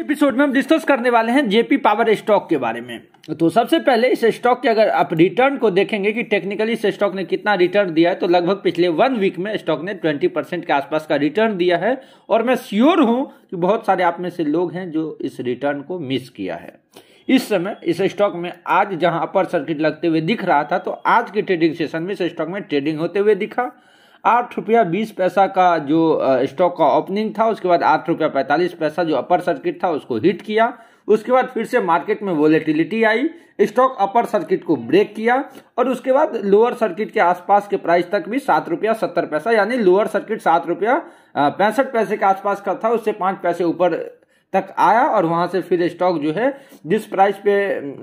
episode में हम discuss करने वाले हैं जेपी पावर स्टॉक के बारे में तो सबसे पहले इस स्टॉक के अगर आप रिटर्न को देखेंगे कि टेक्निकली इस स्टॉक ने कितना रिटर्न दिया है तो लगभग पिछले वन वीक में स्टॉक ने 20 परसेंट के आसपास का रिटर्न दिया है और मैं श्योर हूं कि बहुत सारे आप में से लोग हैं जो इस रिटर्न को मिस किया है इस समय इस स्टॉक में आज जहां अपर सर्किट लगते हुए दिख रहा था तो आज के ट्रेडिंग सेशन में इस स्टॉक में ट्रेडिंग होते हुए दिखा आठ रुपया बीस पैसा का जो स्टॉक का ओपनिंग था उसके बाद आठ रुपया पैंतालीस पैसा जो अपर सर्किट था उसको हिट किया उसके बाद फिर से मार्केट में वोलेटिलिटी आई स्टॉक अपर सर्किट को ब्रेक किया और उसके बाद लोअर सर्किट के आसपास के प्राइस तक भी सात रुपया सत्तर पैसा यानी लोअर सर्किट सात रुपया पैंसठ पैसे के आसपास का था उससे पांच पैसे ऊपर तक आया और वहां से फिर स्टॉक जो है जिस प्राइस पे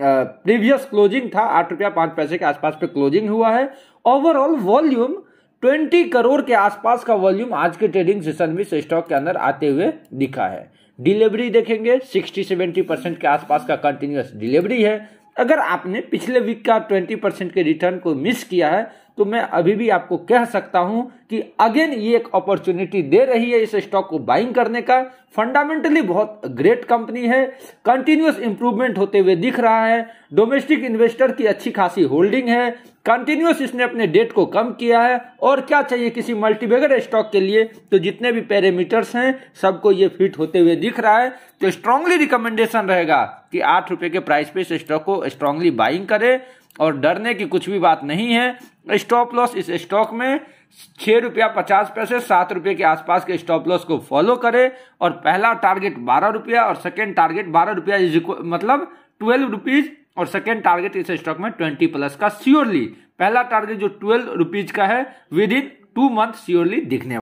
प्रीवियस क्लोजिंग था आठ रुपया पांच पैसे के आसपास पे क्लोजिंग हुआ है ओवरऑल वॉल्यूम ट्वेंटी करोड़ के आसपास का वॉल्यूम आज के ट्रेडिंग सेशन में स्टॉक के अंदर आते हुए दिखा है डिलीवरी देखेंगे सिक्सटी सेवेंटी परसेंट के आसपास का कंटिन्यूस डिलीवरी है अगर आपने पिछले वीक का ट्वेंटी परसेंट के रिटर्न को मिस किया है तो मैं अभी भी आपको कह सकता हूं कि अगेन ये एक अपॉर्चुनिटी दे रही है इस स्टॉक को बाइंग करने का फंडामेंटली बहुत ग्रेट कंपनी है कंटिन्यूस इंप्रूवमेंट होते हुए दिख रहा है डोमेस्टिक इन्वेस्टर की अच्छी खासी होल्डिंग है कंटिन्यूस इसने अपने डेट को कम किया है और क्या चाहिए किसी मल्टीबेगर स्टॉक के लिए तो जितने भी पैरामीटर्स हैं सबको ये फिट होते हुए दिख रहा है तो स्ट्रांगली रिकमेंडेशन रहेगा कि आठ रुपये के प्राइस पे इस स्टॉक को स्ट्रांगली बाइंग करें और डरने की कुछ भी बात नहीं है स्टॉप लॉस इस स्टॉक में छः रुपया पचास पैसे सात रुपये के आसपास के स्टॉप लॉस को फॉलो करें और पहला टारगेट बारह रुपया और सेकेंड टारगेट बारह रुपया मतलब ट्वेल्व रुपीज और सेकेंड टारगेट इस स्टॉक में ट्वेंटी प्लस का श्योरली पहला टारगेट जो ट्वेल्व रुपीज का है within two month surely दिखने